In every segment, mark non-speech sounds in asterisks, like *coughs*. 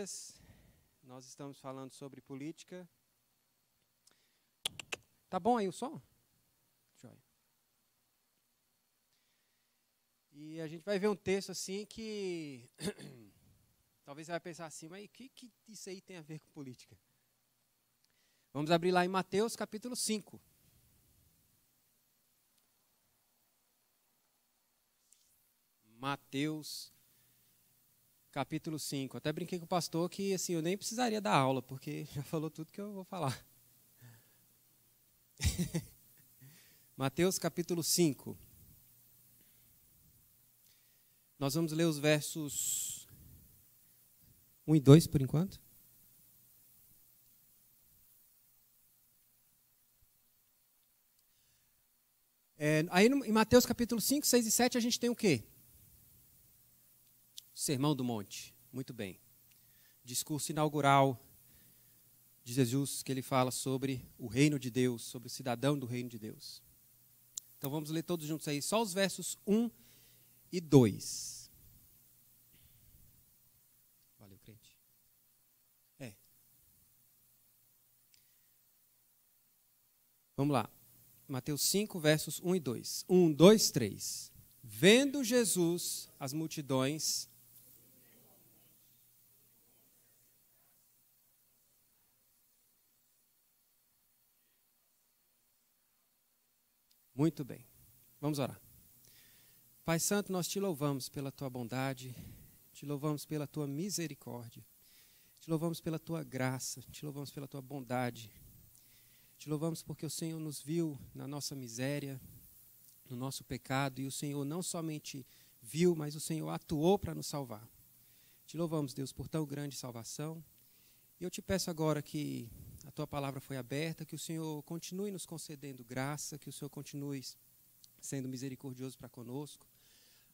dias nós estamos falando sobre política. Tá bom aí o som? Joia. E a gente vai ver um texto assim que *coughs* talvez você vai pensar assim, mas o que, que isso aí tem a ver com política? Vamos abrir lá em Mateus capítulo 5. Mateus capítulo 5. Até brinquei com o pastor que assim, eu nem precisaria dar aula, porque *laughs* já falou tudo que eu vou falar. *laughs* Mateus capítulo 5. Nós vamos ler os versos 1 e 2 por enquanto. É, aí no, em Mateus capítulo 5, 6 e 7 a gente tem o quê? Sermão do Monte. Muito bem. Discurso inaugural de Jesus que ele fala sobre o reino de Deus, sobre o cidadão do reino de Deus. Então vamos ler todos juntos aí, só os versos 1 e 2. Valeu, crente. É. Vamos lá. Mateus 5, versos 1 e 2. 1, 2, 3. Vendo Jesus as multidões, Muito bem. Vamos orar. Pai Santo, nós te louvamos pela tua bondade, te louvamos pela tua misericórdia, te louvamos pela tua graça, te louvamos pela tua bondade. Te louvamos porque o Senhor nos viu na nossa miséria, no nosso pecado, e o Senhor não somente viu, mas o Senhor atuou para nos salvar. Te louvamos, Deus, por tão grande salvação. E eu te peço agora que a tua palavra foi aberta, que o Senhor continue nos concedendo graça, que o Senhor continue sendo misericordioso para conosco,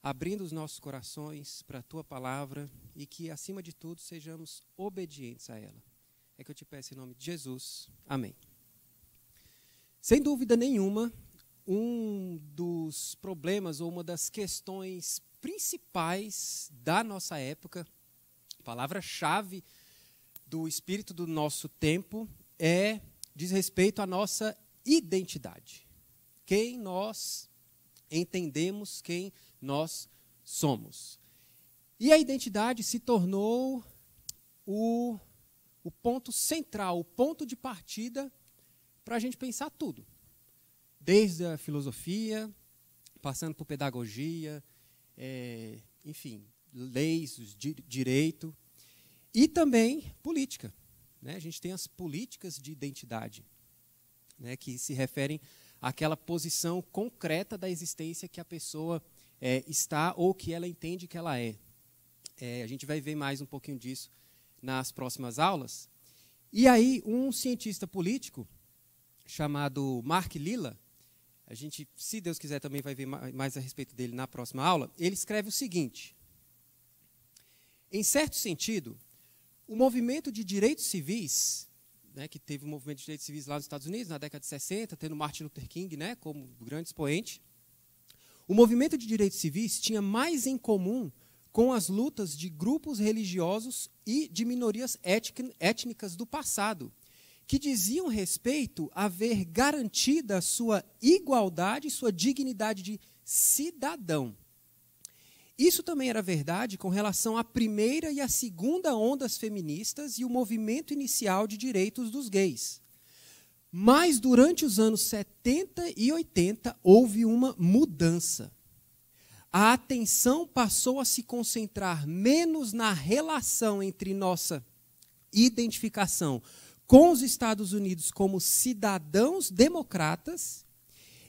abrindo os nossos corações para a tua palavra e que, acima de tudo, sejamos obedientes a ela. É que eu te peço em nome de Jesus. Amém. Sem dúvida nenhuma, um dos problemas ou uma das questões principais da nossa época, palavra-chave do espírito do nosso tempo é diz respeito à nossa identidade. Quem nós entendemos, quem nós somos. E a identidade se tornou o, o ponto central, o ponto de partida para a gente pensar tudo. Desde a filosofia, passando por pedagogia, é, enfim, leis, direito. E também política. Né? A gente tem as políticas de identidade, né? que se referem àquela posição concreta da existência que a pessoa é, está ou que ela entende que ela é. é. A gente vai ver mais um pouquinho disso nas próximas aulas. E aí, um cientista político chamado Mark Lilla, a gente, se Deus quiser, também vai ver mais a respeito dele na próxima aula. Ele escreve o seguinte: Em certo sentido, o movimento de direitos civis, né, que teve o um movimento de direitos civis lá nos Estados Unidos na década de 60, tendo Martin Luther King né, como grande expoente, o movimento de direitos civis tinha mais em comum com as lutas de grupos religiosos e de minorias étnicas do passado, que diziam respeito a ver garantida sua igualdade, sua dignidade de cidadão. Isso também era verdade com relação à primeira e à segunda ondas feministas e o movimento inicial de direitos dos gays. Mas durante os anos 70 e 80 houve uma mudança. A atenção passou a se concentrar menos na relação entre nossa identificação com os Estados Unidos como cidadãos democratas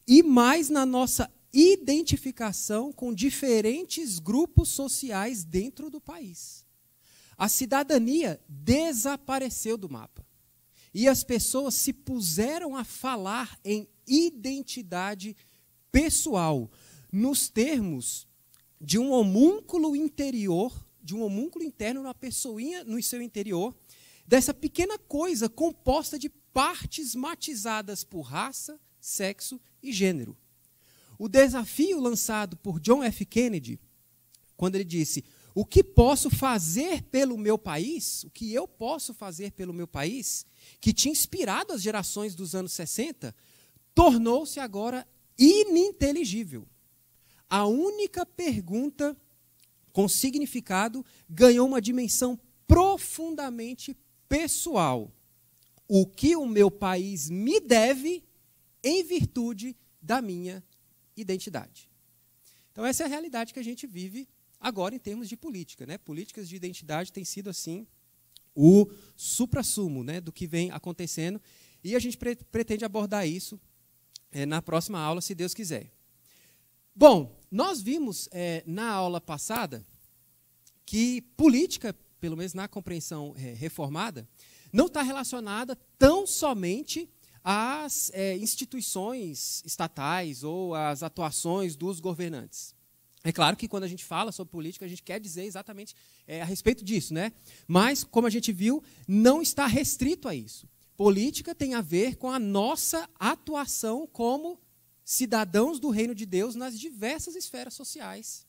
e mais na nossa identificação com diferentes grupos sociais dentro do país. A cidadania desapareceu do mapa. E as pessoas se puseram a falar em identidade pessoal, nos termos de um homúnculo interior, de um homúnculo interno na pessoinha no seu interior, dessa pequena coisa composta de partes matizadas por raça, sexo e gênero o desafio lançado por John F. Kennedy, quando ele disse: O que posso fazer pelo meu país? O que eu posso fazer pelo meu país? Que tinha inspirado as gerações dos anos 60, tornou-se agora ininteligível. A única pergunta com significado ganhou uma dimensão profundamente pessoal. O que o meu país me deve em virtude da minha identidade. Então, essa é a realidade que a gente vive agora em termos de política. Né? Políticas de identidade têm sido, assim, o suprassumo né, do que vem acontecendo. E a gente pre pretende abordar isso é, na próxima aula, se Deus quiser. Bom, nós vimos é, na aula passada que política, pelo menos na compreensão é, reformada, não está relacionada tão somente às é, instituições estatais ou às atuações dos governantes. É claro que quando a gente fala sobre política, a gente quer dizer exatamente é, a respeito disso, né? Mas, como a gente viu, não está restrito a isso. Política tem a ver com a nossa atuação como cidadãos do reino de Deus nas diversas esferas sociais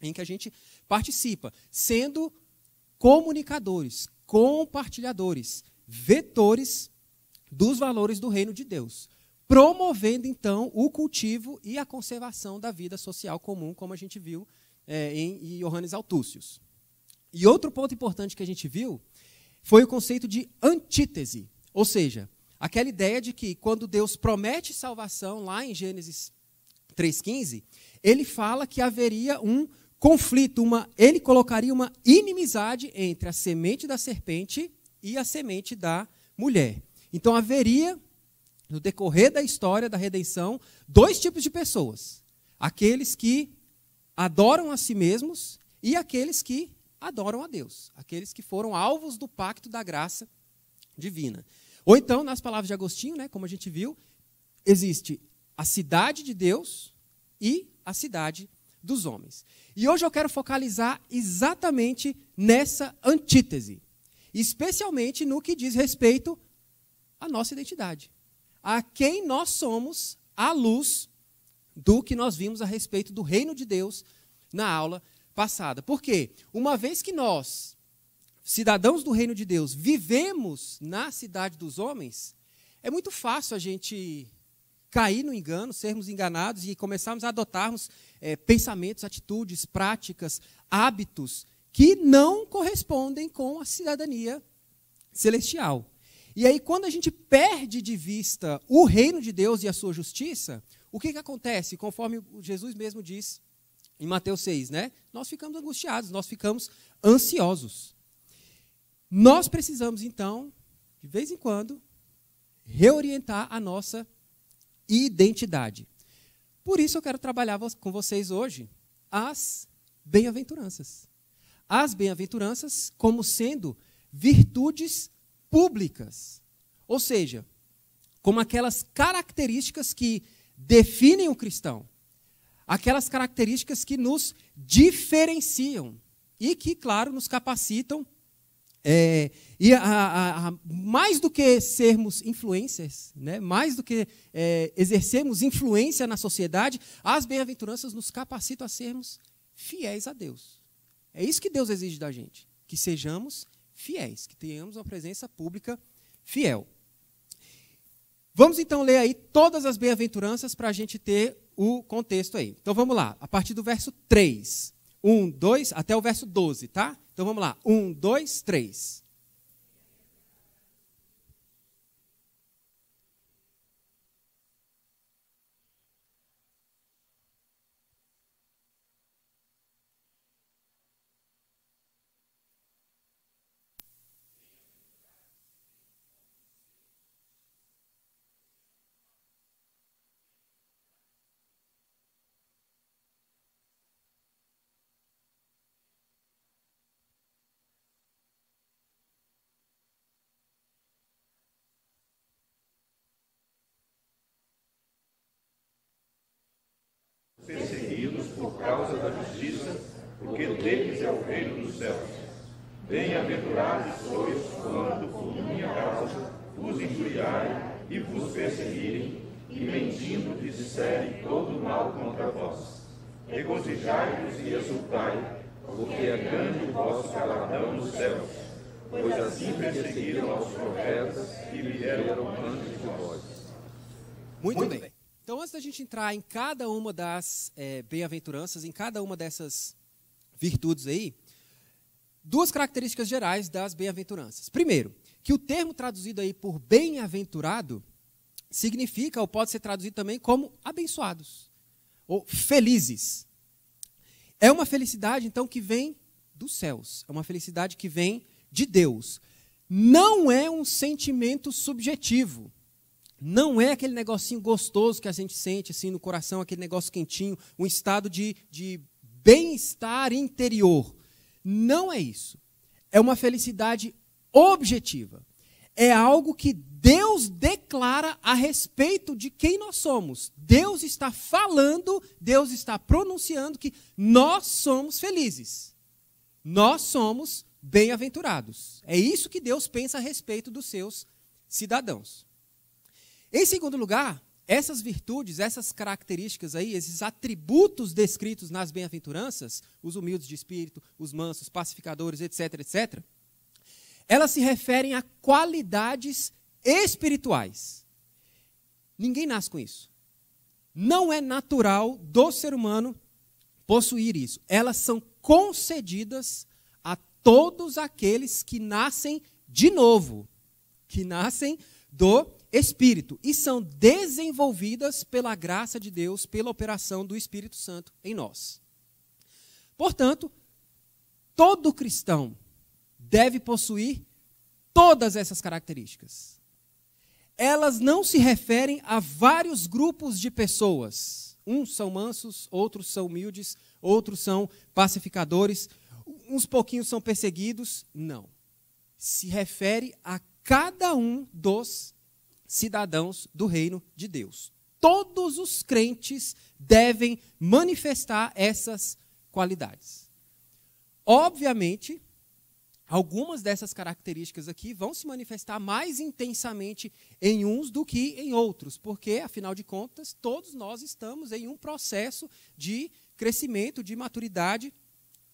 em que a gente participa, sendo comunicadores, compartilhadores, vetores dos valores do reino de Deus, promovendo então o cultivo e a conservação da vida social comum, como a gente viu é, em Johannes Altúcius. E outro ponto importante que a gente viu foi o conceito de antítese, ou seja, aquela ideia de que quando Deus promete salvação lá em Gênesis 3:15, ele fala que haveria um conflito, uma, ele colocaria uma inimizade entre a semente da serpente e a semente da mulher. Então haveria, no decorrer da história da redenção, dois tipos de pessoas: aqueles que adoram a si mesmos e aqueles que adoram a Deus, aqueles que foram alvos do pacto da graça divina. Ou então, nas palavras de Agostinho, né, como a gente viu, existe a cidade de Deus e a cidade dos homens. E hoje eu quero focalizar exatamente nessa antítese, especialmente no que diz respeito a nossa identidade. A quem nós somos à luz do que nós vimos a respeito do reino de Deus na aula passada. Por quê? Uma vez que nós, cidadãos do reino de Deus, vivemos na cidade dos homens, é muito fácil a gente cair no engano, sermos enganados e começarmos a adotarmos é, pensamentos, atitudes, práticas, hábitos que não correspondem com a cidadania celestial. E aí, quando a gente perde de vista o reino de Deus e a sua justiça, o que, que acontece? Conforme Jesus mesmo diz em Mateus 6, né? Nós ficamos angustiados, nós ficamos ansiosos. Nós precisamos, então, de vez em quando, reorientar a nossa identidade. Por isso eu quero trabalhar com vocês hoje as bem-aventuranças. As bem-aventuranças como sendo virtudes públicas. Ou seja, como aquelas características que definem o cristão, aquelas características que nos diferenciam e que, claro, nos capacitam. É, e a, a, a, mais do que sermos influências, né, mais do que é, exercermos influência na sociedade, as bem-aventuranças nos capacitam a sermos fiéis a Deus. É isso que Deus exige da gente, que sejamos fiéis, que tenhamos uma presença pública fiel. Vamos então ler aí todas as bem-aventuranças para a gente ter o contexto aí. Então vamos lá, a partir do verso 3. 1, 2, até o verso 12, tá? Então vamos lá. 1, 2, 3. céus. Bem-aventurados sois quando, por minha causa, vos injuriarem e vos perseguirem, e mentindo disserem todo mal contra vós. Regozijai-vos e exultai, porque é grande o vosso galardão nos céus, pois assim perseguiram aos profetas que vieram antes de vós. Muito, bem. bem. Então, antes da gente entrar em cada uma das é, bem-aventuranças, em cada uma dessas virtudes aí, duas características gerais das bem-aventuranças. Primeiro, que o termo traduzido aí por bem-aventurado significa, ou pode ser traduzido também como abençoados, ou felizes. É uma felicidade, então, que vem dos céus, é uma felicidade que vem de Deus. Não é um sentimento subjetivo. Não é aquele negocinho gostoso que a gente sente assim no coração, aquele negócio quentinho, um estado de, de bem-estar interior. Não é isso. É uma felicidade objetiva. É algo que Deus declara a respeito de quem nós somos. Deus está falando, Deus está pronunciando que nós somos felizes. Nós somos bem-aventurados. É isso que Deus pensa a respeito dos seus cidadãos. Em segundo lugar, essas virtudes, essas características aí, esses atributos descritos nas bem-aventuranças, os humildes de espírito, os mansos, pacificadores, etc, etc, elas se referem a qualidades espirituais. Ninguém nasce com isso. Não é natural do ser humano possuir isso. Elas são concedidas a todos aqueles que nascem de novo, que nascem do espírito e são desenvolvidas pela graça de Deus, pela operação do Espírito Santo em nós. Portanto, todo cristão deve possuir todas essas características. Elas não se referem a vários grupos de pessoas. Uns são mansos, outros são humildes, outros são pacificadores, uns pouquinhos são perseguidos. Não. Se refere a cada um dos cidadãos do reino de Deus. Todos os crentes devem manifestar essas qualidades. Obviamente, algumas dessas características aqui vão se manifestar mais intensamente em uns do que em outros, porque, afinal de contas, todos nós estamos em um processo de crescimento, de maturidade,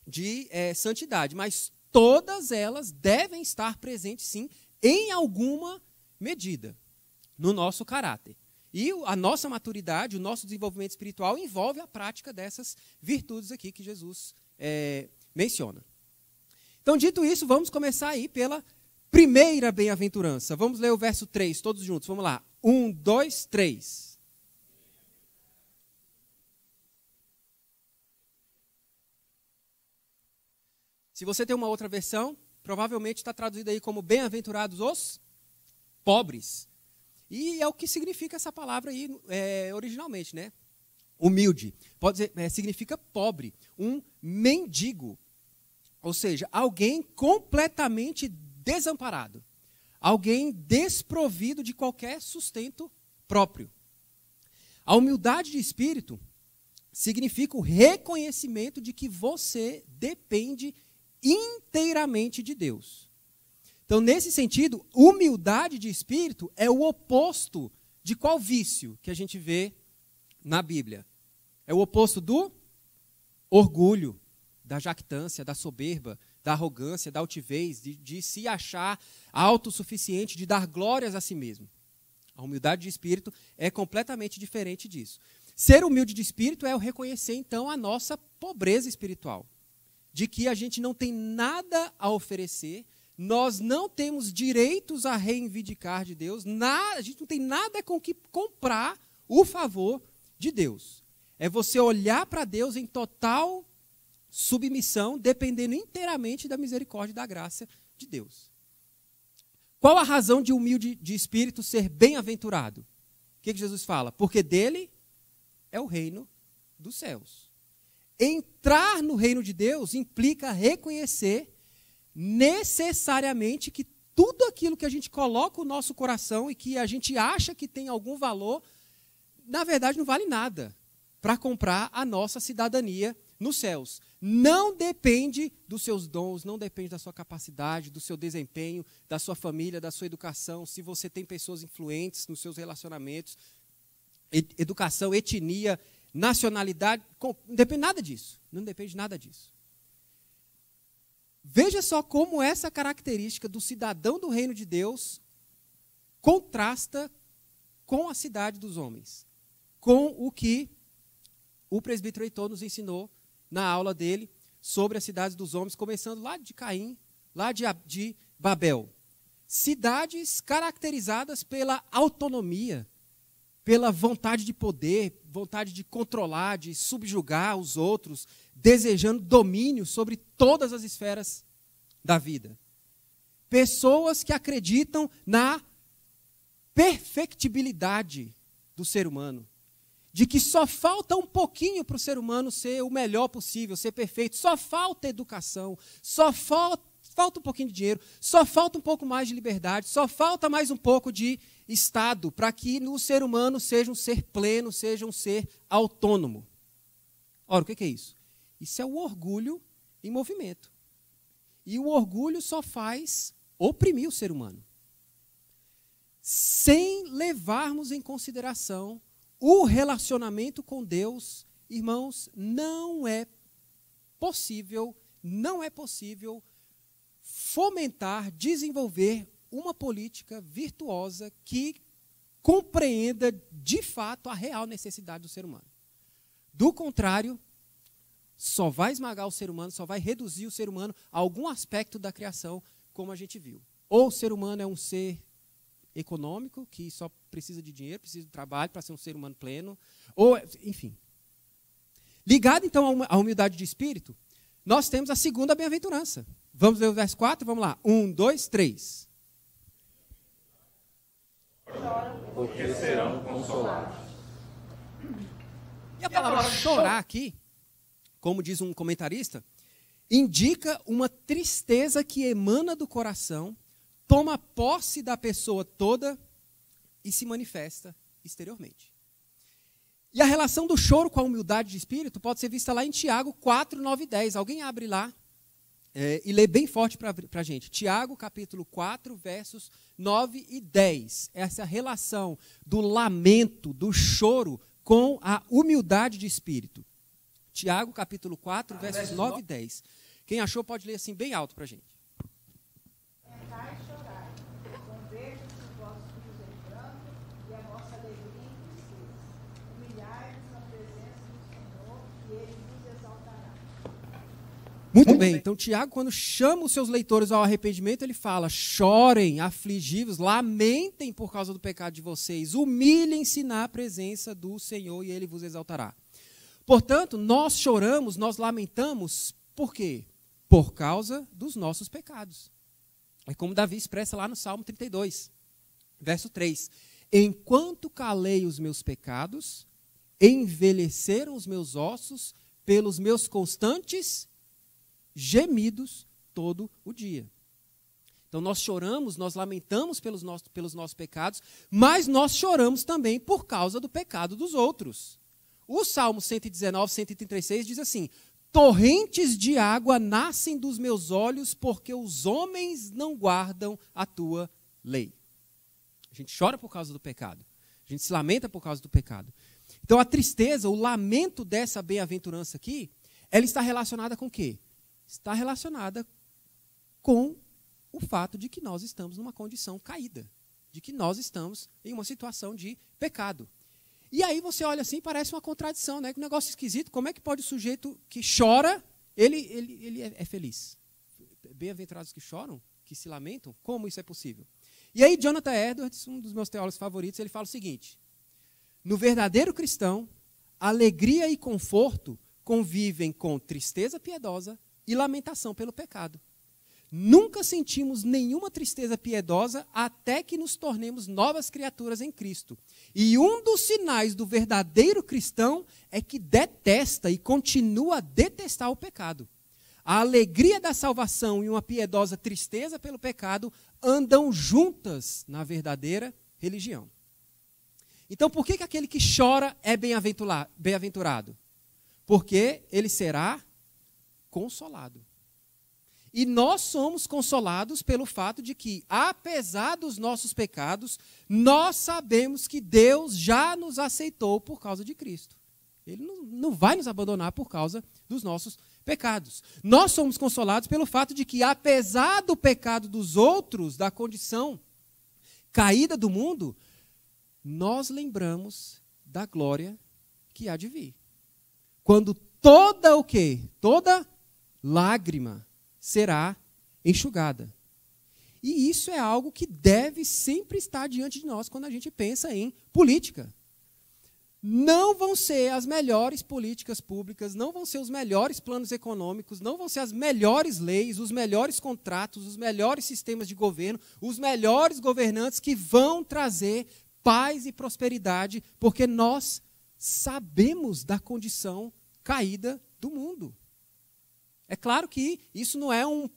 de é, santidade. Mas todas elas devem estar presentes, sim, em alguma medida no nosso caráter. E a nossa maturidade, o nosso desenvolvimento espiritual envolve a prática dessas virtudes aqui que Jesus é, menciona. Então, dito isso, vamos começar aí pela primeira bem-aventurança. Vamos ler o verso 3, todos juntos. Vamos lá. Um, dois, três. Se você tem uma outra versão, provavelmente está traduzido aí como bem-aventurados os pobres. E é o que significa essa palavra aí é, originalmente, né? Humilde. Pode dizer, é, significa pobre, um mendigo. Ou seja, alguém completamente desamparado. Alguém desprovido de qualquer sustento próprio. A humildade de espírito significa o reconhecimento de que você depende inteiramente de Deus. Então, nesse sentido, humildade de espírito é o oposto de qual vício que a gente vê na Bíblia. É o oposto do orgulho, da jactância, da soberba, da arrogância, da altivez, de, de se achar autossuficiente, de dar glórias a si mesmo. A humildade de espírito é completamente diferente disso. Ser humilde de espírito é o reconhecer, então, a nossa pobreza espiritual. De que a gente não tem nada a oferecer nós não temos direitos a reivindicar de Deus, nada, a gente não tem nada com que comprar o favor de Deus. É você olhar para Deus em total submissão, dependendo inteiramente da misericórdia e da graça de Deus. Qual a razão de humilde de espírito ser bem-aventurado? O que, que Jesus fala? Porque dele é o reino dos céus. Entrar no reino de Deus implica reconhecer necessariamente que tudo aquilo que a gente coloca o nosso coração e que a gente acha que tem algum valor, na verdade não vale nada para comprar a nossa cidadania nos céus. Não depende dos seus dons, não depende da sua capacidade, do seu desempenho, da sua família, da sua educação, se você tem pessoas influentes nos seus relacionamentos, educação, etnia, nacionalidade, não depende nada disso. Não depende nada disso. Veja só como essa característica do cidadão do reino de Deus contrasta com a cidade dos homens, com o que o presbítero Heitor nos ensinou na aula dele sobre as cidades dos homens, começando lá de Caim, lá de, de Babel. Cidades caracterizadas pela autonomia, pela vontade de poder, vontade de controlar, de subjugar os outros, desejando domínio sobre todas as esferas da vida. Pessoas que acreditam na perfectibilidade do ser humano, de que só falta um pouquinho para o ser humano ser o melhor possível, ser perfeito, só falta educação, só falta falta um pouquinho de dinheiro, só falta um pouco mais de liberdade, só falta mais um pouco de Estado, para que o ser humano seja um ser pleno, seja um ser autônomo. Ora, o que é isso? Isso é o orgulho em movimento. E o orgulho só faz oprimir o ser humano. Sem levarmos em consideração o relacionamento com Deus, irmãos, não é possível, não é possível fomentar, desenvolver uma política virtuosa que compreenda de fato a real necessidade do ser humano. Do contrário, só vai esmagar o ser humano, só vai reduzir o ser humano a algum aspecto da criação, como a gente viu. Ou o ser humano é um ser econômico, que só precisa de dinheiro, precisa de trabalho para ser um ser humano pleno, ou, enfim. Ligado, então, à humildade de espírito, nós temos a segunda bem-aventurança, Vamos ler o verso 4? Vamos lá. Um, dois, três. Porque serão consolados. E a palavra chorar aqui, como diz um comentarista, indica uma tristeza que emana do coração, toma posse da pessoa toda e se manifesta exteriormente. E a relação do choro com a humildade de espírito pode ser vista lá em Tiago 4, 9 e 10. Alguém abre lá? É, e lê bem forte para a gente. Tiago, capítulo 4, versos 9 e 10. Essa relação do lamento, do choro, com a humildade de espírito. Tiago, capítulo 4, versos 9 e 10. Quem achou pode ler assim bem alto para a gente. É, Sentai, Muito, bem. Então, Tiago, quando chama os seus leitores ao arrependimento, ele fala: chorem, afligivos, lamentem por causa do pecado de vocês, humilhem-se na presença do Senhor e ele vos exaltará. Portanto, nós choramos, nós lamentamos, por quê? Por causa dos nossos pecados. É como Davi expressa lá no Salmo 32, verso 3: Enquanto calei os meus pecados, envelheceram os meus ossos pelos meus constantes gemidos todo o dia. Então nós choramos, nós lamentamos pelos nossos, pelos nossos pecados, mas nós choramos também por causa do pecado dos outros. O Salmo 119, 136 diz assim: Torrentes de água nascem dos meus olhos, porque os homens não guardam a tua lei. A gente chora por causa do pecado. A gente se lamenta por causa do pecado. Então a tristeza, o lamento dessa bem-aventurança aqui, ela está relacionada com o quê? está relacionada com o fato de que nós estamos numa condição caída, de que nós estamos em uma situação de pecado. E aí você olha assim, parece uma contradição, né? um negócio esquisito. Como é que pode o sujeito que chora, ele, ele, ele é, é feliz? Bem-aventurados que choram, que se lamentam, como isso é possível? E aí Jonathan Edwards, um dos meus teólogos favoritos, ele fala o seguinte: no verdadeiro cristão, alegria e conforto convivem com tristeza piedosa, e lamentação pelo pecado. Nunca sentimos nenhuma tristeza piedosa até que nos tornemos novas criaturas em Cristo. E um dos sinais do verdadeiro cristão é que detesta e continua a detestar o pecado. A alegria da salvação e uma piedosa tristeza pelo pecado andam juntas na verdadeira religião. Então, por que, que aquele que chora é bem-aventurado? Porque ele será consolado. E nós somos consolados pelo fato de que, apesar dos nossos pecados, nós sabemos que Deus já nos aceitou por causa de Cristo. Ele não, não vai nos abandonar por causa dos nossos pecados. Nós somos consolados pelo fato de que, apesar do pecado dos outros, da condição caída do mundo, nós lembramos da glória que há de vir. Quando toda o quê? Toda lágrima será enxugada. E isso é algo que deve sempre estar diante de nós quando a gente pensa em política. Não vão ser as melhores políticas públicas, não vão ser os melhores planos econômicos, não vão ser as melhores leis, os melhores contratos, os melhores sistemas de governo, os melhores governantes que vão trazer paz e prosperidade, porque nós sabemos da condição caída do mundo. É claro que isso não é um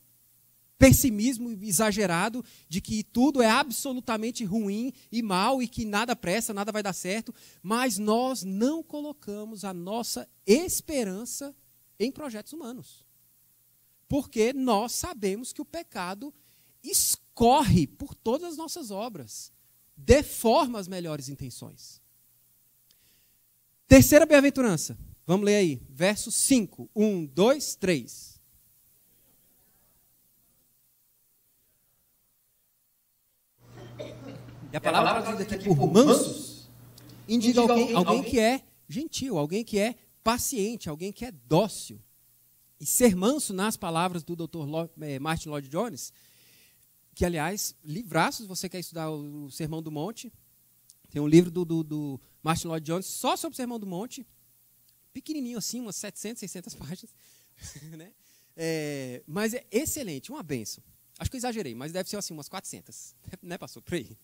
pessimismo exagerado de que tudo é absolutamente ruim e mal e que nada presta, nada vai dar certo, mas nós não colocamos a nossa esperança em projetos humanos. Porque nós sabemos que o pecado escorre por todas as nossas obras, deforma as melhores intenções. Terceira bem-aventurança, Vamos ler aí, verso 5. 1, 2, 3. E a é palavra, está a aqui por mansos indica alguém, alguém que é gentil, alguém que é paciente, alguém que é dócil. E ser manso, nas palavras do Dr. Eh, Martin Lloyd Jones, que, aliás, livraços, você quer estudar o Sermão do Monte, tem um livro do, do, do Martin Lloyd Jones só sobre o Sermão do Monte, pequenininho assim, umas 700, 600 páginas, *laughs* né? É, mas é excelente, uma benção. Acho que eu exagerei, mas deve ser assim, umas 400, *laughs* né, pastor? Por aí.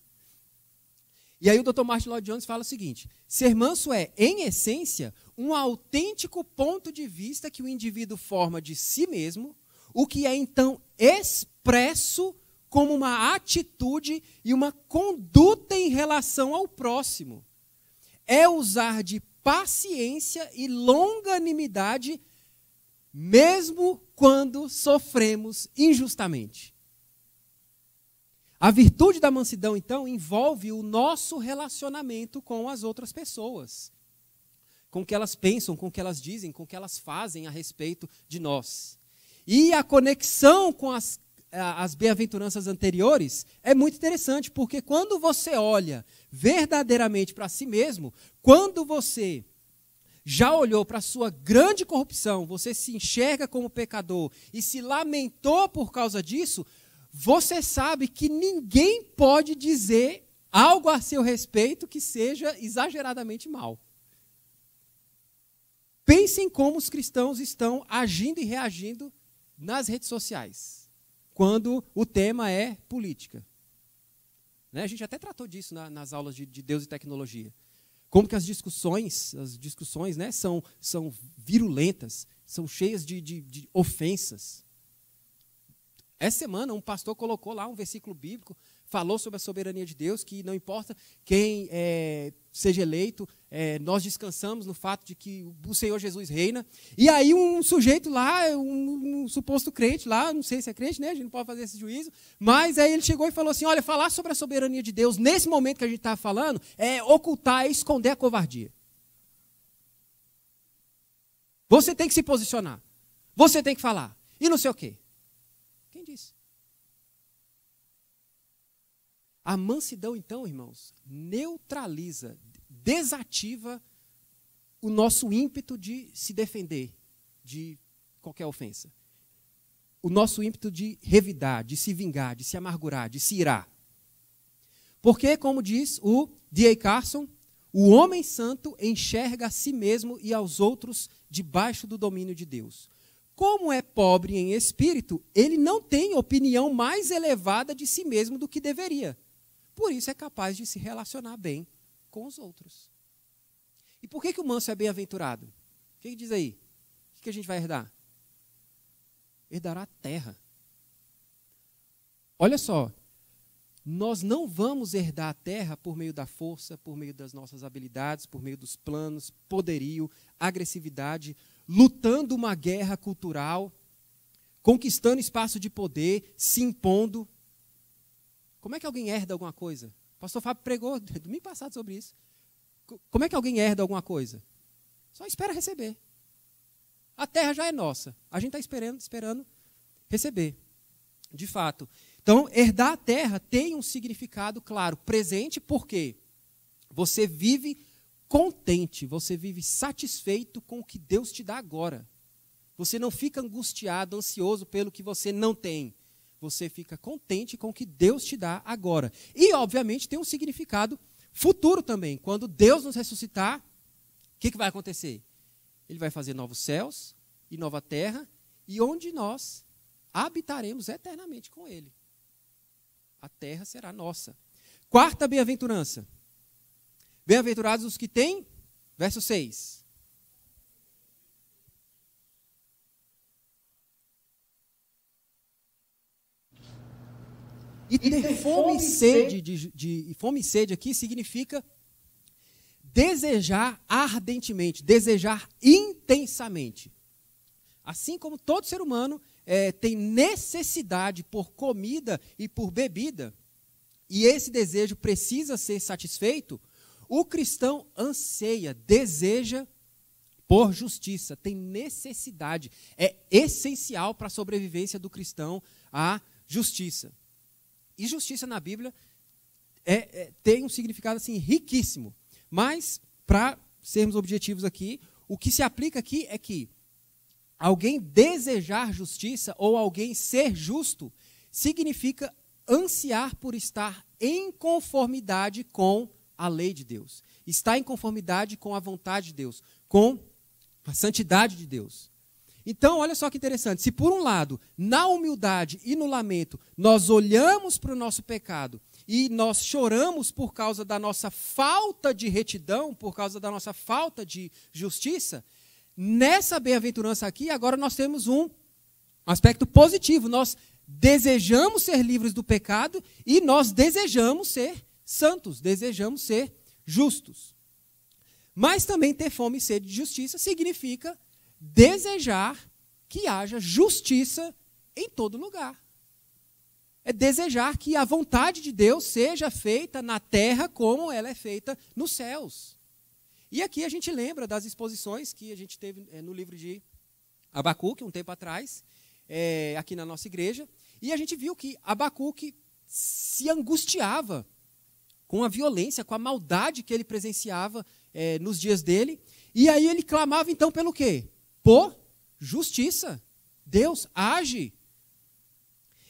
E aí o Dr. Martin Lloyd Jones fala o seguinte: ser manso é, em essência, um autêntico ponto de vista que o indivíduo forma de si mesmo, o que é então expresso como uma atitude e uma conduta em relação ao próximo. É usar de paciência e longanimidade, mesmo quando sofremos injustamente. A virtude da mansidão, então, envolve o nosso relacionamento com as outras pessoas, com o que elas pensam, com o que elas dizem, com o que elas fazem a respeito de nós. E a conexão com as é, as bem-aventuranças anteriores, é muito interessante, porque quando você olha verdadeiramente para si mesmo, quando você já olhou para a sua grande corrupção, você se enxerga como pecador e se lamentou por causa disso, você sabe que ninguém pode dizer algo a seu respeito que seja exageradamente mal. Pensem como os cristãos estão agindo e reagindo nas redes sociais quando o tema é política. Né? A gente até tratou disso na, nas aulas de, de, Deus e tecnologia. Como que as discussões, as discussões né, são, são virulentas, são cheias de, de, de ofensas. Essa semana, um pastor colocou lá um versículo bíblico, falou sobre a soberania de Deus, que não importa quem é, seja eleito, é, nós descansamos no fato de que o Senhor Jesus reina. E aí um sujeito lá, um, um, suposto crente lá, não sei se é crente, né? A gente não pode fazer esse juízo, mas aí ele chegou e falou assim: olha, falar sobre a soberania de Deus nesse momento que a gente está falando é ocultar, é esconder a covardia. Você tem que se posicionar. Você tem que falar. E não sei o quê. A mansidão, então, irmãos, neutraliza, desativa o nosso ímpeto de se defender de qualquer ofensa. O nosso ímpeto de revidar, de se vingar, de se amargurar, de se irar. Porque, como diz o D.A. Carson, o homem santo enxerga a si mesmo e aos outros debaixo do domínio de Deus. Como é pobre em espírito, ele não tem opinião mais elevada de si mesmo do que deveria. Por isso é capaz de se relacionar bem com os outros. E por que, que o manso é bem-aventurado? O que, que, diz aí? O que, que a gente vai herdar? Herdará a terra. Olha só, nós não vamos herdar a terra por meio da força, por meio das nossas habilidades, por meio dos planos, poderio, agressividade, lutando uma guerra cultural, conquistando espaço de poder, se impondo. Como é que alguém herda alguma coisa? O pastor Fábio pregou *laughs* domingo passado sobre isso. Como é que alguém herda alguma coisa? Só espera receber. A terra já é nossa. A gente está esperando, esperando receber. De fato. Então, herdar a terra tem um significado claro, presente, porque você vive contente, você vive satisfeito com o que Deus te dá agora. Você não fica angustiado, ansioso pelo que você não tem. Você fica contente com o que Deus te dá agora. E, obviamente, tem um significado futuro também. Quando Deus nos ressuscitar, o que, que vai acontecer? Ele vai fazer novos céus e nova terra, e onde nós habitaremos eternamente com Ele. A terra será nossa. Quarta bem-aventurança. Bem-aventurados os que têm, verso 6. E ter, fome, e sede, de, de, fome e sede aqui significa desejar ardentemente, desejar intensamente. Assim como todo ser humano é, tem necessidade por comida e por bebida, e esse desejo precisa ser satisfeito, o cristão anseia, deseja por justiça, tem necessidade, é essencial para a sobrevivência do cristão a justiça. E justiça na Bíblia é, é, tem um significado assim riquíssimo. Mas, para sermos objetivos aqui, o que se aplica aqui é que alguém desejar justiça ou alguém ser justo significa ansiar por estar em conformidade com a lei de Deus, estar em conformidade com a vontade de Deus, com a santidade de Deus. Então, olha só que interessante. Se por um lado, na humildade e no lamento, nós olhamos para o nosso pecado e nós choramos por causa da nossa falta de retidão, por causa da nossa falta de justiça, nessa bem-aventurança aqui, agora nós temos um aspecto positivo. Nós desejamos ser livres do pecado e nós desejamos ser santos, desejamos ser justos. Mas também ter fome e sede de justiça significa desejar que haja justiça em todo lugar. É desejar que a vontade de Deus seja feita na terra como ela é feita nos céus. E aqui a gente lembra das exposições que a gente teve eh, no livro de Abacuque, um tempo atrás, é, aqui na nossa igreja. E a gente viu que Abacuque se angustiava com a violência, com a maldade que ele presenciava é, nos dias dele. E aí ele clamava então pelo quê? Por justiça. Deus age.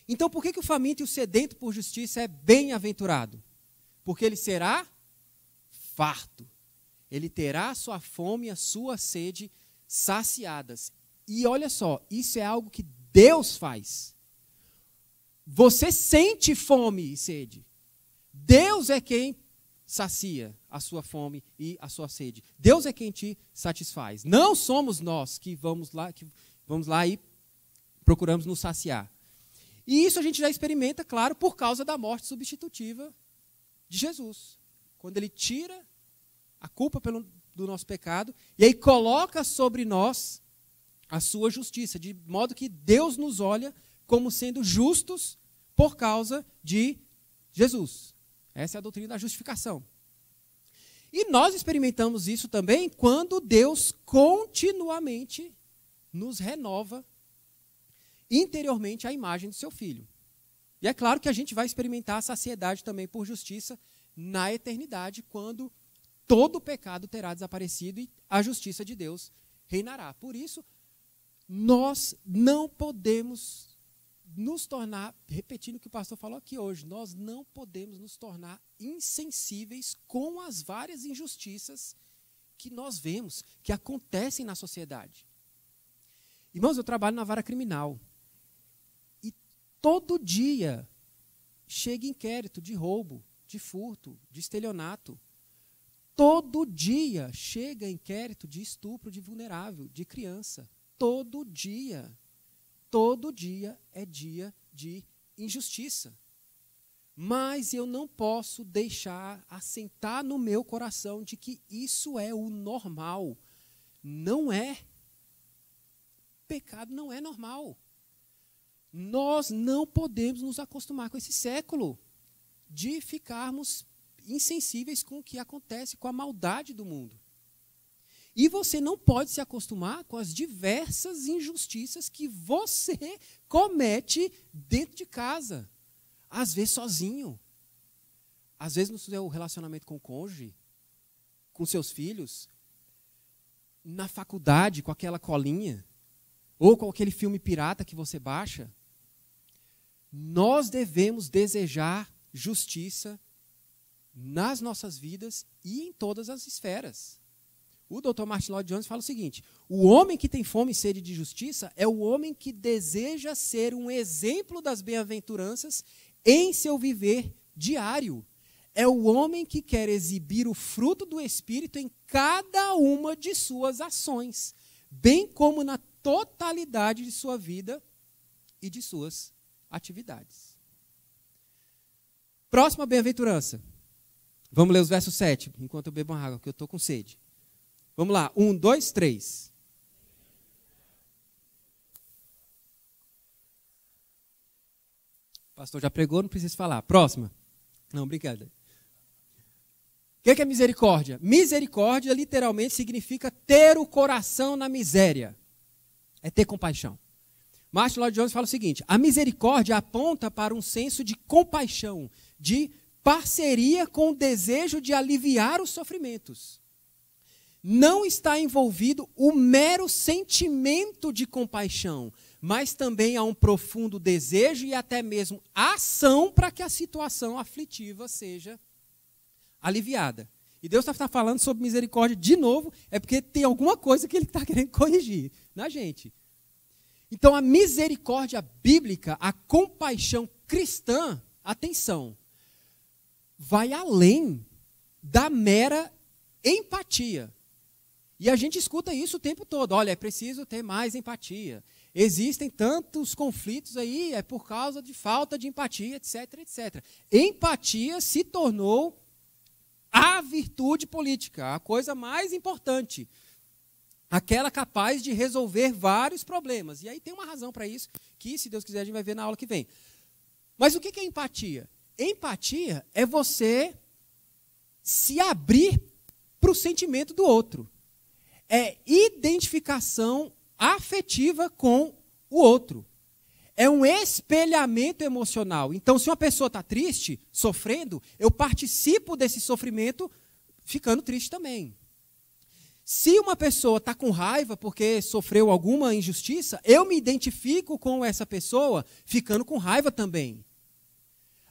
Então, por que, que o faminto e o sedento por justiça é bem-aventurado? Porque ele será farto. Ele terá a sua fome e a sua sede saciadas. E olha só, isso é algo que Deus faz. Você sente fome e sede. Deus é quem sacia a sua fome e a sua sede. Deus é quem te satisfaz. Não somos nós que vamos lá, que vamos lá e procuramos nos saciar. E isso a gente já experimenta, claro, por causa da morte substitutiva de Jesus. Quando ele tira a culpa pelo, do nosso pecado e aí coloca sobre nós a sua justiça, de modo que Deus nos olha como sendo justos por causa de Jesus. Essa é a doutrina da justificação. E nós experimentamos isso também quando Deus continuamente nos renova interiormente a imagem do seu filho. E é claro que a gente vai experimentar a saciedade também por justiça na eternidade, quando todo o pecado terá desaparecido e a justiça de Deus reinará. Por isso, nós não podemos nos tornar, repetindo o que o pastor falou aqui hoje, nós não podemos nos tornar insensíveis com as várias injustiças que nós vemos, que acontecem na sociedade. Irmãos, eu trabalho na vara criminal. E todo dia chega inquérito de roubo, de furto, de estelionato. Todo dia chega inquérito de estupro de vulnerável, de criança. Todo dia todo dia é dia de injustiça. Mas eu não posso deixar assentar no meu coração de que isso é o normal. Não é. Pecado não é normal. Nós não podemos nos acostumar com esse século de ficarmos insensíveis com o que acontece com a maldade do mundo. E você não pode se acostumar com as diversas injustiças que você comete dentro de casa. Às vezes sozinho. Às vezes no seu relacionamento com o cônjuge, com seus filhos, na faculdade, com aquela colinha, ou com aquele filme pirata que você baixa. Nós devemos desejar justiça nas nossas vidas e em todas as esferas. O Dr. Martin Lloyd Jones fala o seguinte: o homem que tem fome e sede de justiça é o homem que deseja ser um exemplo das bem-aventuranças em seu viver diário. É o homem que quer exibir o fruto do Espírito em cada uma de suas ações, bem como na totalidade de sua vida e de suas atividades. Próxima bem-aventurança. Vamos ler os versos 7, enquanto eu bebo uma água, porque eu estou com sede. Vamos lá, um, dois, três. O pastor já pregou, não precisa falar. Próxima. Não, obrigada. O é que é misericórdia? Misericórdia literalmente significa ter o coração na miséria. É ter compaixão. Martin Lloyd Jones fala o seguinte: a misericórdia aponta para um senso de compaixão, de parceria com o desejo de aliviar os sofrimentos não está envolvido o mero sentimento de compaixão, mas também há um profundo desejo e até mesmo ação para que a situação aflitiva seja aliviada. E Deus está falando sobre misericórdia de novo, é porque tem alguma coisa que Ele está querendo corrigir na né, gente. Então, a misericórdia bíblica, a compaixão cristã, atenção, vai além da mera empatia. E a gente escuta isso o tempo todo. Olha, é preciso ter mais empatia. Existem tantos conflitos aí, é por causa de falta de empatia, etc, etc. Empatia se tornou a virtude política, a coisa mais importante. Aquela capaz de resolver vários problemas. E aí tem uma razão para isso, que, se Deus quiser, a gente vai ver na aula que vem. Mas o que é empatia? Empatia é você se abrir para o sentimento do outro é identificação afetiva com o outro. É um espelhamento emocional. Então, se uma pessoa está triste, sofrendo, eu participo desse sofrimento ficando triste também. Se uma pessoa está com raiva porque sofreu alguma injustiça, eu me identifico com essa pessoa ficando com raiva também.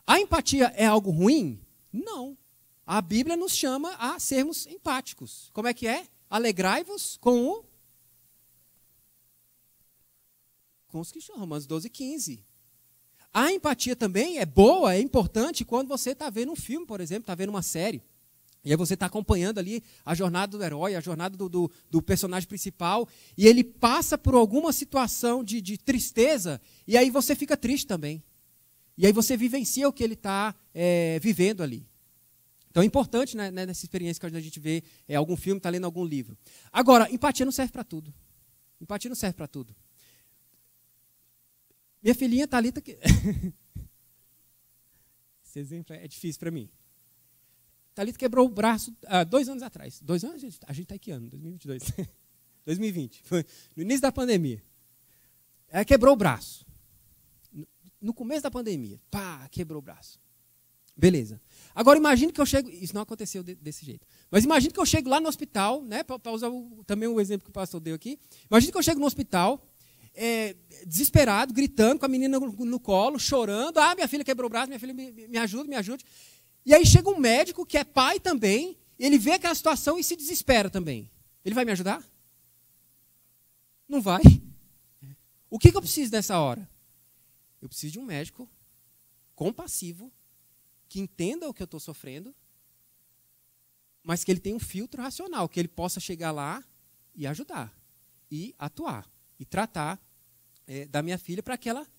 A empatia é algo ruim? Não. A Bíblia nos chama a sermos empáticos. Como é que é? Alegrai-vos com o. Com os que choram, Romanos 12, 15. A empatia também é boa, é importante quando você está vendo um filme, por exemplo, está vendo uma série. E aí você está acompanhando ali a jornada do herói, a jornada do, do, do, personagem principal, e ele passa por alguma situação de, de, tristeza, e aí você fica triste também. E aí você vivencia o que ele está é, eh, vivendo ali. Então é importante né, né, nessa experiência que a gente vê é, algum filme, está lendo algum livro. Agora, empatia não serve para tudo. Empatia não serve para tudo. Minha filhinha Thalita. Que... *laughs* Esse exemplo é difícil para mim. Thalita quebrou o braço ah, dois anos atrás. Dois anos? A gente está que ano, 2022. 2020. *laughs* Foi no início da pandemia. Ela quebrou o braço. No começo da pandemia. Pá, quebrou o braço. Beleza. Agora imagine que eu chego, isso não aconteceu de, desse jeito. Mas imagine que eu chego lá no hospital, né, para usar o, também o exemplo que o pastor deu aqui. Imagine que eu chego no hospital, é, desesperado, gritando com a menina no, no, colo, chorando. Ah, minha filha quebrou o braço, minha filha me, me ajuda, me ajude. E aí chega um médico que é pai também, ele vê aquela situação e se desespera também. Ele vai me ajudar? Não vai. O que, que eu preciso nessa hora? Eu preciso de um médico compassivo que entenda o que eu estou sofrendo, mas que ele tenha um filtro racional, que ele possa chegar lá e ajudar, e atuar, e tratar é, da minha filha para que ela,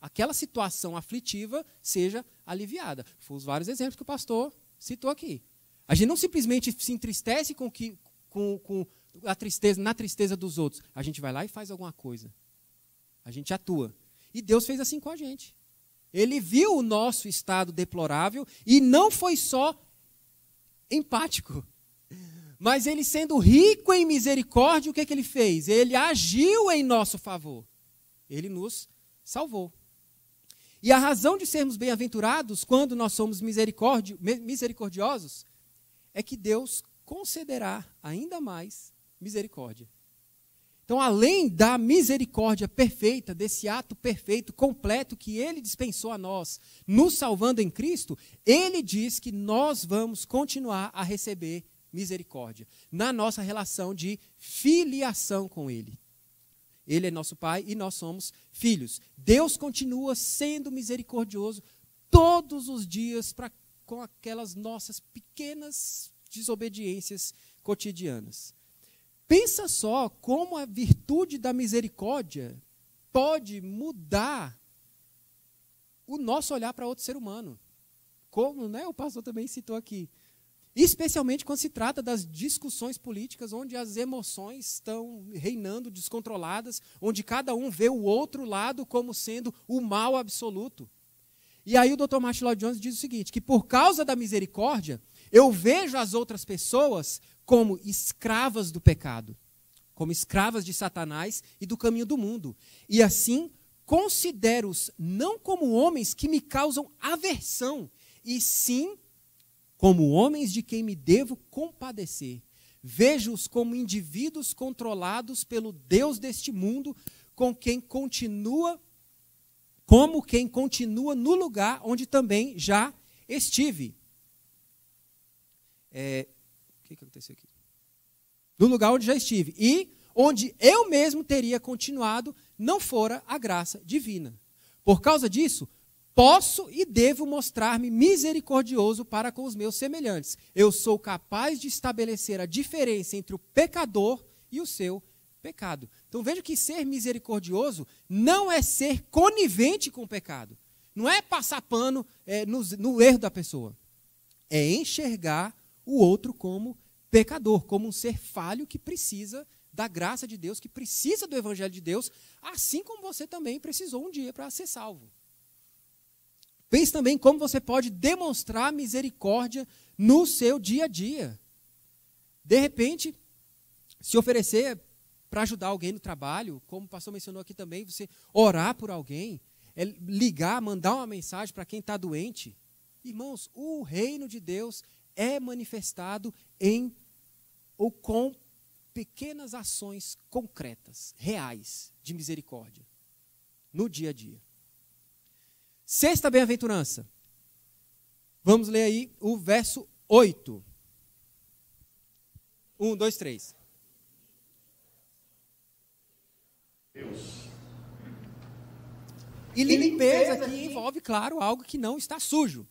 aquela situação aflitiva seja aliviada. Foram os vários exemplos que o pastor citou aqui. A gente não simplesmente se entristece com, que, com, com a tristeza, na tristeza dos outros. A gente vai lá e faz alguma coisa. A gente atua. E Deus fez assim com a gente. Ele viu o nosso estado deplorável e não foi só empático. Mas ele, sendo rico em misericórdia, o que, é que ele fez? Ele agiu em nosso favor. Ele nos salvou. E a razão de sermos bem-aventurados quando nós somos misericordiosos é que Deus concederá ainda mais misericórdia. Então, além da misericórdia perfeita, desse ato perfeito, completo que ele dispensou a nós, nos salvando em Cristo, ele diz que nós vamos continuar a receber misericórdia na nossa relação de filiação com ele. Ele é nosso pai e nós somos filhos. Deus continua sendo misericordioso todos os dias para com aquelas nossas pequenas desobediências cotidianas. Pensa só como a virtude da misericórdia pode mudar o nosso olhar para outro ser humano. Como né, o pastor também citou aqui. Especialmente quando se trata das discussões políticas, onde as emoções estão reinando descontroladas, onde cada um vê o outro lado como sendo o mal absoluto. E aí o Dr. Martin Lloyd Jones diz o seguinte: que por causa da misericórdia, eu vejo as outras pessoas como escravas do pecado, como escravas de Satanás e do caminho do mundo. E assim, considero-os não como homens que me causam aversão, e sim como homens de quem me devo compadecer. Vejo-os como indivíduos controlados pelo Deus deste mundo, com quem continua, como quem continua no lugar onde também já estive. É, o que, que aconteceu aqui? Do lugar onde já estive. E onde eu mesmo teria continuado, não fora a graça divina. Por causa disso, posso e devo mostrar-me misericordioso para com os meus semelhantes. Eu sou capaz de estabelecer a diferença entre o pecador e o seu pecado. Então veja que ser misericordioso não é ser conivente com o pecado. Não é passar pano é, no, no erro da pessoa. É enxergar o outro como pecador, como um ser falho que precisa da graça de Deus, que precisa do evangelho de Deus, assim como você também precisou um dia para ser salvo. Pense também como você pode demonstrar misericórdia no seu dia a dia. De repente, se oferecer para ajudar alguém no trabalho, como o pastor mencionou aqui também, você orar por alguém, é ligar, mandar uma mensagem para quem está doente. Irmãos, o reino de Deus é manifestado em ou com pequenas ações concretas, reais, de misericórdia, no dia a dia. Sexta bem-aventurança. Vamos ler aí o verso 8. um dois três Deus. E limpeza aqui envolve, claro, algo que não está sujo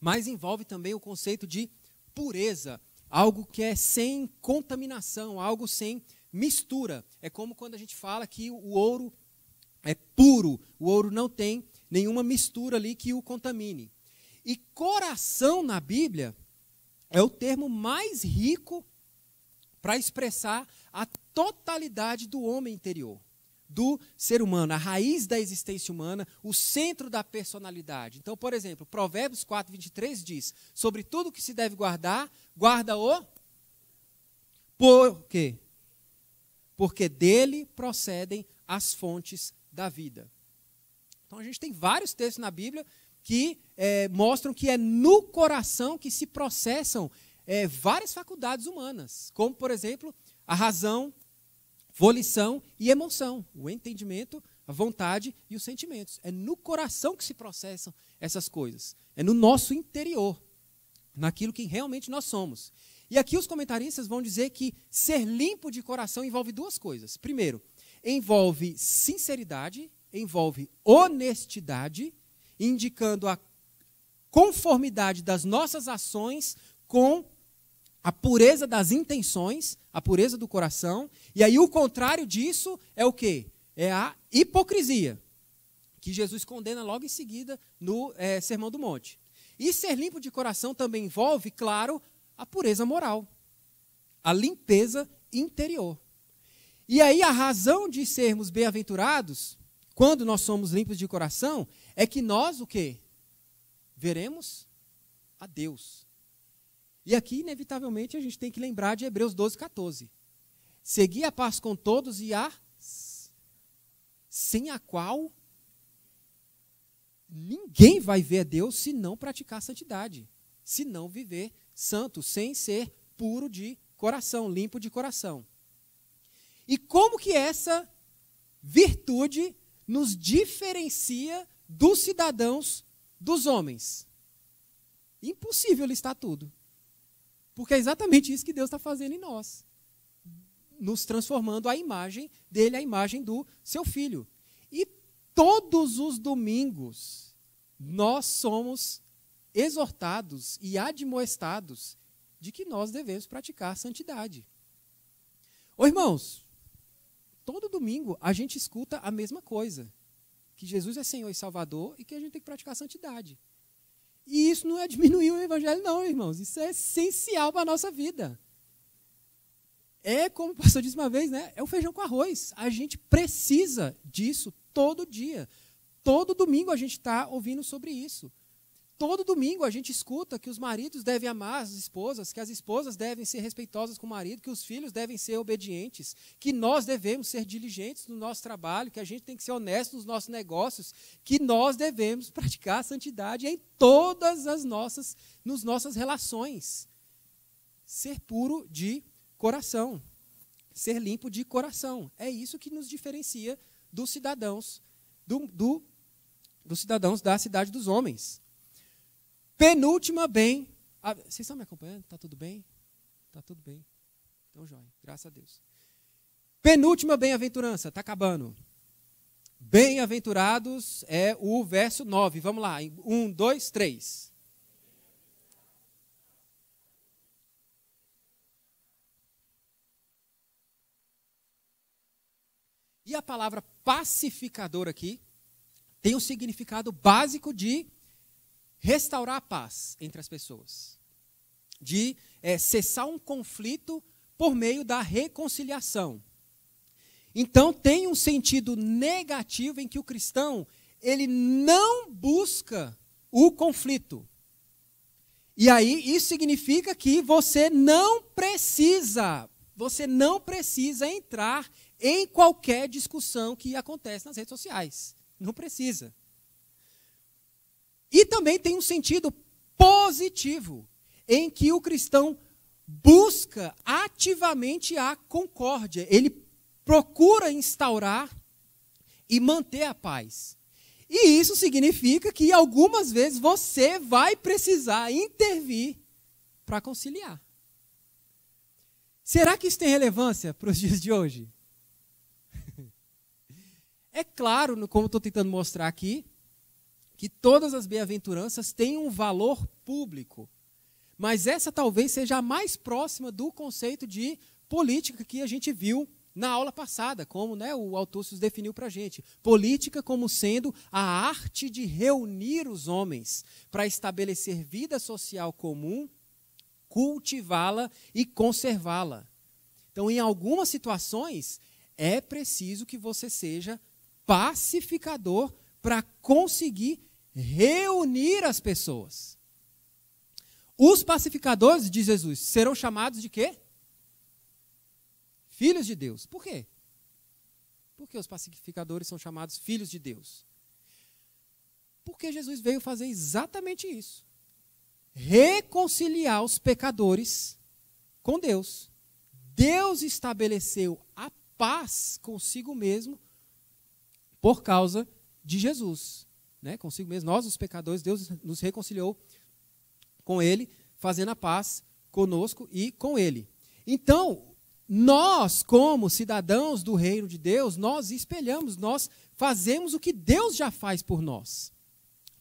mas envolve também o conceito de pureza, algo que é sem contaminação, algo sem mistura. É como quando a gente fala que o ouro é puro, o ouro não tem nenhuma mistura ali que o contamine. E coração na Bíblia é o termo mais rico para expressar a totalidade do homem interior do ser humano, a raiz da existência humana, o centro da personalidade. Então, por exemplo, Provérbios 4, 23 diz: Sobre tudo que se deve guardar, guarda o. Por quê? Porque dele procedem as fontes da vida. Então, a gente tem vários textos na Bíblia que é, mostram que é no coração que se processam é, várias faculdades humanas, como, por exemplo, a razão, volição e emoção, o entendimento, a vontade e os sentimentos. É no coração que se processam essas coisas. É no nosso interior, naquilo que realmente nós somos. E aqui os comentaristas vão dizer que ser limpo de coração envolve duas coisas. Primeiro, envolve sinceridade, envolve honestidade, indicando a conformidade das nossas ações com a pureza das intenções, a pureza do coração. E aí o contrário disso é o quê? É a hipocrisia, que Jesus condena logo em seguida no é, Sermão do Monte. E ser limpo de coração também envolve, claro, a pureza moral, a limpeza interior. E aí a razão de sermos bem-aventurados, quando nós somos limpos de coração, é que nós o quê? Veremos a Deus. E aqui, inevitavelmente, a gente tem que lembrar de Hebreus 12, 14. Seguir a paz com todos e a sem a qual ninguém vai ver a Deus se não praticar santidade, se não viver santo, sem ser puro de coração, limpo de coração. E como que essa virtude nos diferencia dos cidadãos dos homens? Impossível listar tudo. Porque é exatamente isso que Deus está fazendo em nós. Nos transformando à imagem dele, à imagem do seu filho. E todos os domingos nós somos exortados e admoestados de que nós devemos praticar santidade. Ô irmãos, todo domingo a gente escuta a mesma coisa: que Jesus é Senhor e Salvador e que a gente tem que praticar santidade. E isso não é diminuir o evangelho, não, irmãos. Isso é essencial para a nossa vida. É como o pastor disse uma vez, né? É o feijão com arroz. A gente precisa disso todo dia. Todo domingo a gente está ouvindo sobre isso. Todo domingo a gente escuta que os maridos devem amar as esposas, que as esposas devem ser respeitosas com o marido, que os filhos devem ser obedientes, que nós devemos ser diligentes no nosso trabalho, que a gente tem que ser honesto nos nossos negócios, que nós devemos praticar a santidade em todas as nossas, nos nossas relações. Ser puro de coração, ser limpo de coração. É isso que nos diferencia dos cidadãos, do, do, dos cidadãos da cidade dos homens penúltima bem. A... Ah, vocês estão me acompanhando? Está tudo bem? Está tudo bem. Então, joia. Graças a Deus. Penúltima bem-aventurança. Está acabando. Bem-aventurados é o verso 9. Vamos lá. Um, dois, três. E a palavra pacificador aqui tem o um significado básico de restaurar a paz entre as pessoas, de é, cessar um conflito por meio da reconciliação. Então tem um sentido negativo em que o cristão ele não busca o conflito. E aí isso significa que você não precisa, você não precisa entrar em qualquer discussão que acontece nas redes sociais. Não precisa. E também tem um sentido positivo, em que o cristão busca ativamente a concórdia, ele procura instaurar e manter a paz. E isso significa que algumas vezes você vai precisar intervir para conciliar. Será que isso tem relevância para os dias de hoje? *laughs* É claro, como estou tentando mostrar aqui, que todas as bem-aventuranças têm um valor público. Mas essa talvez seja a mais próxima do conceito de política que a gente viu na aula passada, como né, o Altúcios definiu para a gente. Política como sendo a arte de reunir os homens para estabelecer vida social comum, cultivá-la e conservá-la. Então, em algumas situações, é preciso que você seja pacificador para conseguir reunir as pessoas. Os pacificadores, diz Jesus, serão chamados de quê? Filhos de Deus. Por quê? Porque os pacificadores são chamados filhos de Deus. Porque Jesus veio fazer exatamente isso: reconciliar os pecadores com Deus. Deus estabeleceu a paz consigo mesmo por causa de Jesus né, consigo mesmo. Nós, os pecadores, Deus nos reconciliou com Ele, fazendo a paz conosco e com Ele. Então, nós, como cidadãos do reino de Deus, nós espelhamos, nós fazemos o que Deus já faz por nós.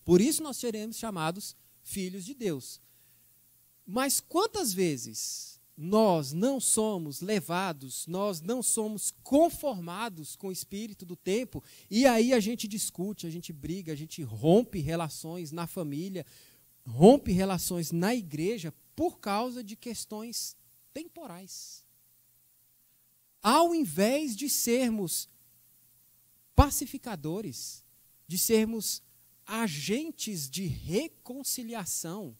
Por isso nós seremos chamados filhos de Deus. Mas quantas vezes nós não somos levados, nós não somos conformados com o espírito do tempo, e aí a gente discute, a gente briga, a gente rompe relações na família, rompe relações na igreja por causa de questões temporais. Ao invés de sermos pacificadores, de sermos agentes de reconciliação,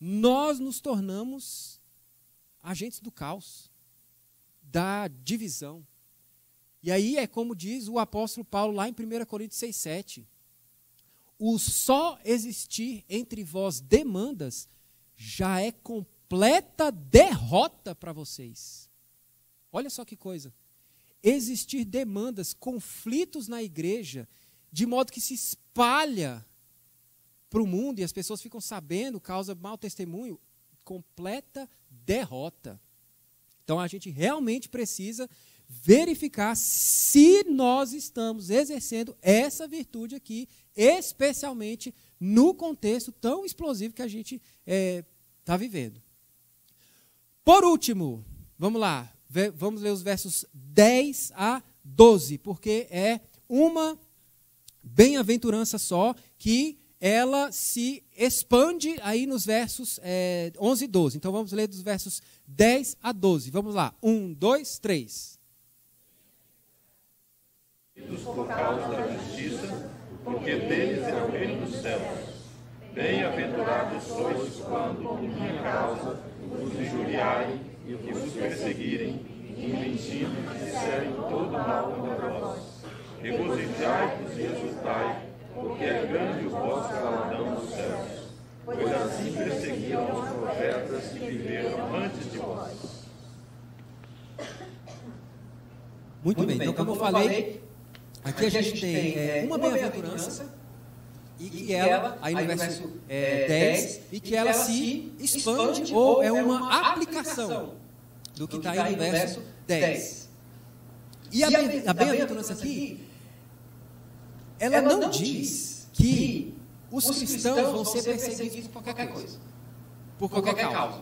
nós nos tornamos agentes do caos, da divisão. E aí é como diz o apóstolo Paulo lá em 1 Coríntios 6,7. O só existir entre vós demandas já é completa derrota para vocês. Olha só que coisa. Existir demandas, conflitos na igreja, de modo que se espalha para o mundo e as pessoas ficam sabendo, causa mau testemunho, completa derrota derrota. Então a gente realmente precisa verificar se nós estamos exercendo essa virtude aqui, especialmente no contexto tão explosivo que a gente está é, tá vivendo. Por último, vamos lá, vamos ler os versos 10 a 12, porque é uma bem-aventurança só que ela se expande aí nos versos é, eh, 11 e 12. Então vamos ler dos versos 10 a 12. Vamos lá. 1, 2, 3. Por causa da justiça, porque deles é o reino dos céus. Bem-aventurados sois quando, por minha causa, os injuriarem e os perseguirem, e mentindo disserem todo mal contra vós. Regozijai-vos e exultai, porque é grande o vosso galardão dos céus. Pois assim perseguiram os profetas que viveram antes de vós. Muito, Muito bem. Então, então, como eu falei, aqui, a gente tem é, é, uma bem-aventurança e que ela, aí no verso é, 10, e que ela se expande ou é, é uma aplicação do que está tá aí no verso 10. E a, a bem-aventurança aqui ela, ela não, não diz que os cristãos, cristãos vão ser perseguidos por qualquer coisa, por qualquer, qualquer causa.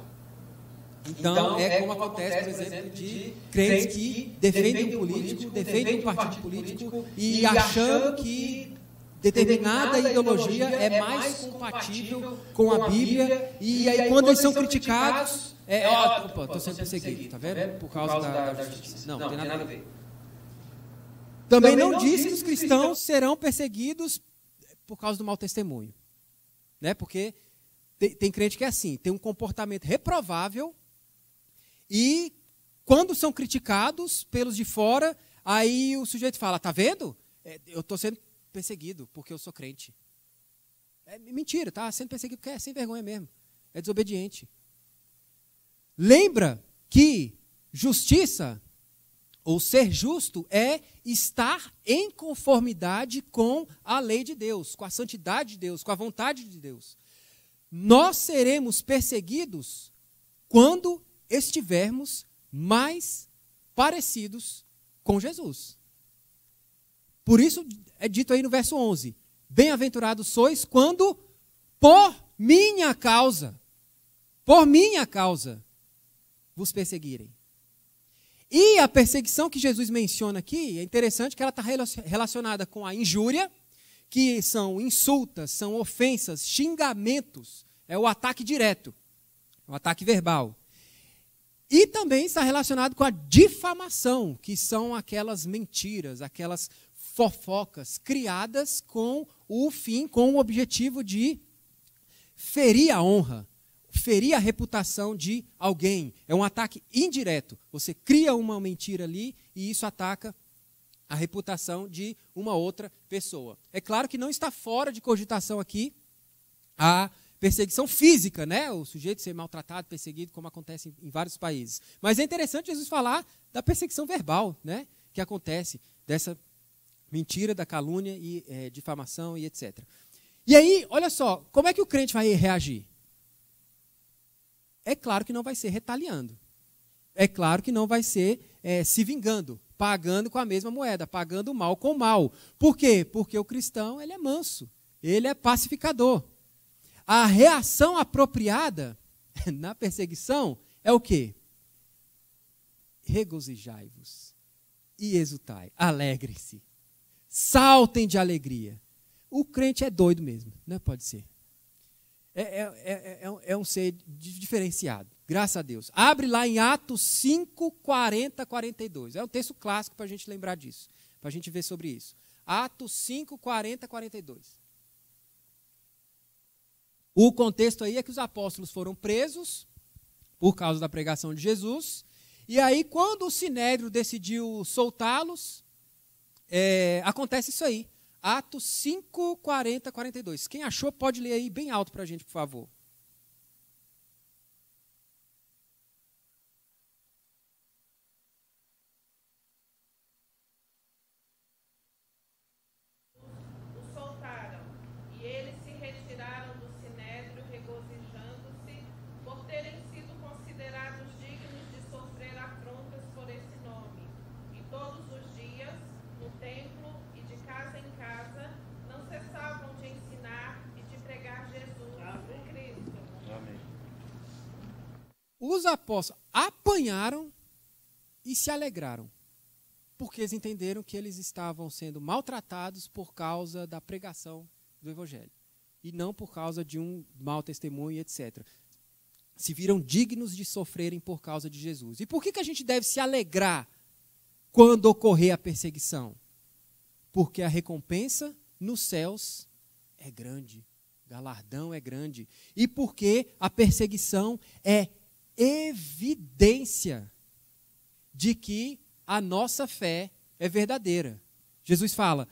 Então, então, é, é como acontece, por exemplo, de crentes que defendem um político, defendem um partido político e achando que determinada ideologia é, é mais compatível com a Bíblia e aí quando eles são criticados, é, é, ó, opa, estou sendo perseguido, tá, tá vendo? Por causa da, da justiça. Não, não tem nada a ver. Também, não, disse que os cristãos serão perseguidos por causa do mau testemunho. Né? Porque tem, tem crente que é assim, tem um comportamento reprovável e quando são criticados pelos de fora, aí o sujeito fala, tá vendo? É, eu estou sendo perseguido porque eu sou crente. É mentira, tá sendo perseguido porque é sem vergonha mesmo. É desobediente. Lembra que justiça ou ser justo é estar em conformidade com a lei de Deus, com a santidade de Deus, com a vontade de Deus. Nós seremos perseguidos quando estivermos mais parecidos com Jesus. Por isso é dito aí no verso 11: Bem-aventurados sois quando, por minha causa, por minha causa, vos perseguirem. E a perseguição que Jesus menciona aqui é interessante que ela está relacionada com a injúria, que são insultas, são ofensas, xingamentos, é o ataque direto, é o ataque verbal. E também está relacionado com a difamação, que são aquelas mentiras, aquelas fofocas criadas com o fim, com o objetivo de ferir a honra, ferir a reputação de alguém. É um ataque indireto. Você cria uma mentira ali e isso ataca a reputação de uma outra pessoa. É claro que não está fora de cogitação aqui a perseguição física, né? O sujeito ser maltratado, perseguido, como acontece em vários países. Mas é interessante Jesus falar da perseguição verbal, né? Que acontece dessa mentira, da calúnia e é, difamação e etc. E aí, olha só, como é que o crente vai reagir? É claro que não vai ser retaliando. É claro que não vai ser é, se vingando, pagando com a mesma moeda, pagando mal com mal. Por quê? Porque o cristão ele é manso, ele é pacificador. A reação apropriada *laughs* na perseguição é o quê? Regozijai-vos e exultai, alegre se saltem de alegria. O crente é doido mesmo, não né? pode ser. É, é, é, é, é um é ser diferenciado. Graças a Deus. Abre lá em Atos 5, 40, 42. É um texto clássico para a gente lembrar disso, para a gente ver sobre isso. Atos 5, 40, 42. O contexto aí é que os apóstolos foram presos por causa da pregação de Jesus. E aí, quando o Sinédrio decidiu soltá-los, é, acontece isso aí. Atos 5, 40, 42. Quem achou, pode ler aí bem alto para a gente, por favor. os apóstolos apanharam e se alegraram, porque eles entenderam que eles estavam sendo maltratados por causa da pregação do evangelho e não por causa de um mau testemunho, etc. Se viram dignos de sofrerem por causa de Jesus. E por que, que a gente deve se alegrar quando ocorrer a perseguição? Porque a recompensa nos céus é grande, galardão é grande, e porque a perseguição é evidência de que a nossa fé é verdadeira. Jesus fala: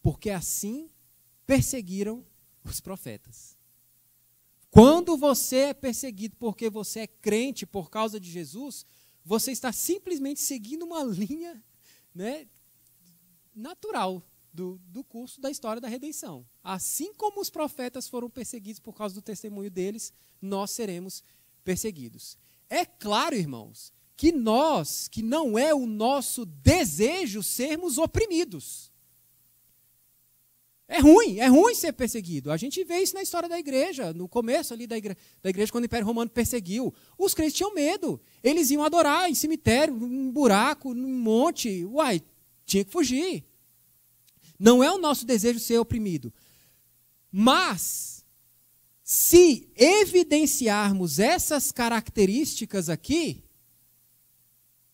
porque assim perseguiram os profetas. Quando você é perseguido porque você é crente por causa de Jesus, você está simplesmente seguindo uma linha né, natural do, do curso da história da redenção. Assim como os profetas foram perseguidos por causa do testemunho deles, nós seremos perseguidos perseguidos. É claro, irmãos, que nós, que não é o nosso desejo sermos oprimidos. É ruim, é ruim ser perseguido. A gente vê isso na história da igreja, no começo ali da igreja, da igreja quando o Império Romano perseguiu. Os crentes tinham medo. Eles iam adorar em cemitério, num buraco, num monte. Uai, tinha que fugir. Não é o nosso desejo ser oprimido. Mas se evidenciarmos essas características aqui,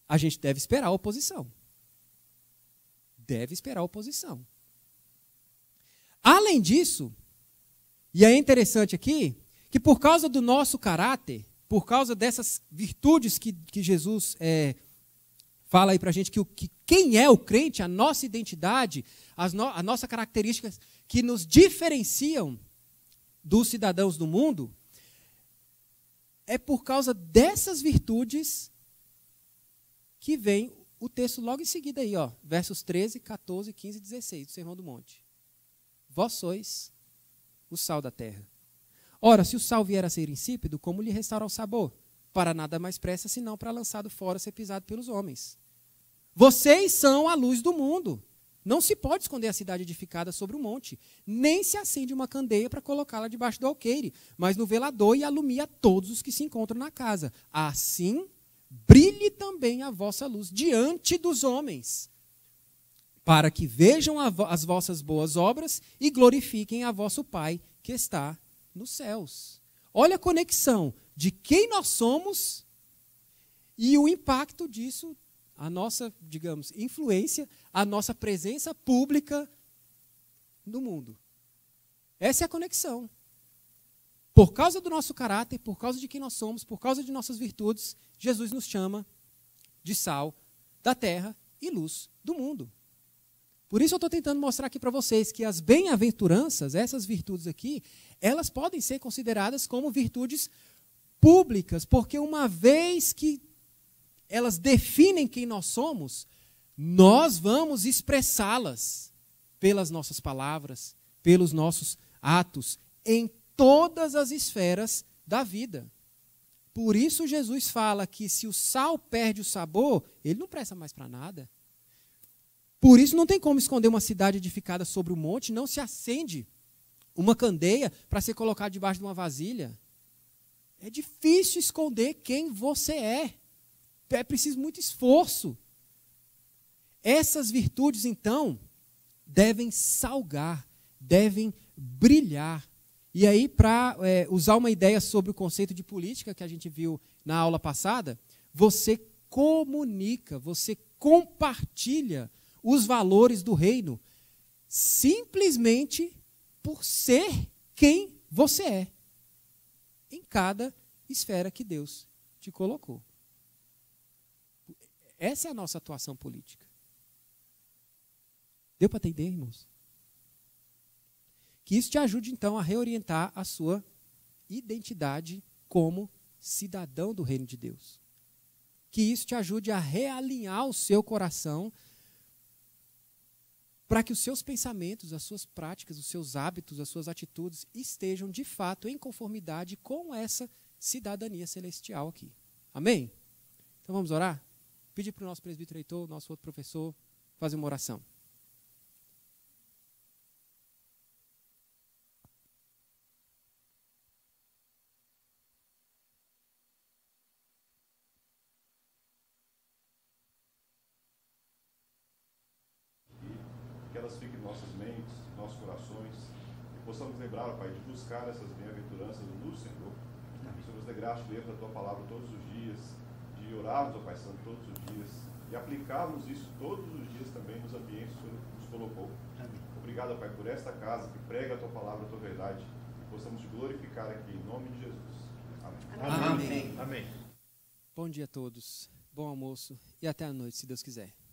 a gente deve esperar a oposição. Deve esperar a oposição. Além disso, e é interessante aqui, que por causa do nosso caráter, por causa dessas virtudes que, que Jesus é, fala aí para a gente, que, o, que quem é o crente, a nossa identidade, as, no, as nossas características que nos diferenciam dos cidadãos do mundo, é por causa dessas virtudes que vem o texto logo em seguida aí, ó, versos 13, 14, 15 e 16 do Sermão do Monte. Vós sois o sal da terra. Ora, se o sal vier a ser insípido, como lhe restaurar o sabor? Para nada mais pressa, senão para lançado fora ser pisado pelos homens. Vocês são a luz do mundo. Não se pode esconder a cidade edificada sobre o monte, nem se acende uma candeia para colocá-la debaixo do alqueire, mas no velador e alumia todos os que se encontram na casa. Assim, brilhe também a vossa luz diante dos homens, para que vejam as vossas boas obras e glorifiquem a vosso Pai que está nos céus. Olha a conexão de quem nós somos e o impacto disso a nossa, digamos, influência, a nossa presença pública no mundo. Essa é a conexão. Por causa do nosso caráter, por causa de quem nós somos, por causa de nossas virtudes, Jesus nos chama de sal da terra e luz do mundo. Por isso eu estou tentando mostrar aqui para vocês que as bem-aventuranças, essas virtudes aqui, elas podem ser consideradas como virtudes públicas, porque uma vez que elas definem quem nós somos, nós vamos expressá-las pelas nossas palavras, pelos nossos atos, em todas as esferas da vida. Por isso Jesus fala que se o sal perde o sabor, ele não presta mais para nada. Por isso não tem como esconder uma cidade edificada sobre o um monte, não se acende uma candeia para ser colocada debaixo de uma vasilha. É difícil esconder quem você é. É preciso muito esforço. Essas virtudes, então, devem salgar, devem brilhar. E aí, para é, usar uma ideia sobre o conceito de política que a gente viu na aula passada, você comunica, você compartilha os valores do reino simplesmente por ser quem você é em cada esfera que Deus te colocou. Essa é a nossa atuação política. Deu para atender, irmãos? Que isso te ajude, então, a reorientar a sua identidade como cidadão do reino de Deus. Que isso te ajude a realinhar o seu coração para que os seus pensamentos, as suas práticas, os seus hábitos, as suas atitudes estejam de fato em conformidade com essa cidadania celestial aqui. Amém? Então vamos orar? pedir para o nosso presbítero Heitor, nosso outro professor, fazer uma oração. possamos lembrar, Pai, de buscar essas bem-aventuranças do Senhor. Que o Senhor nos dê graça de ler da Tua palavra todos os dias, de orarmos, ó Pai Santo, todos aplicarmos isso todos os dias também nos ambientes que o Senhor nos colocou. Amém. Obrigado, Pai, por esta casa que prega a tua palavra, a tua verdade, Que possamos glorificar aqui em nome de Jesus. Amém. Amém. Amém. Bom dia a todos, bom almoço e até a noite, se Deus quiser.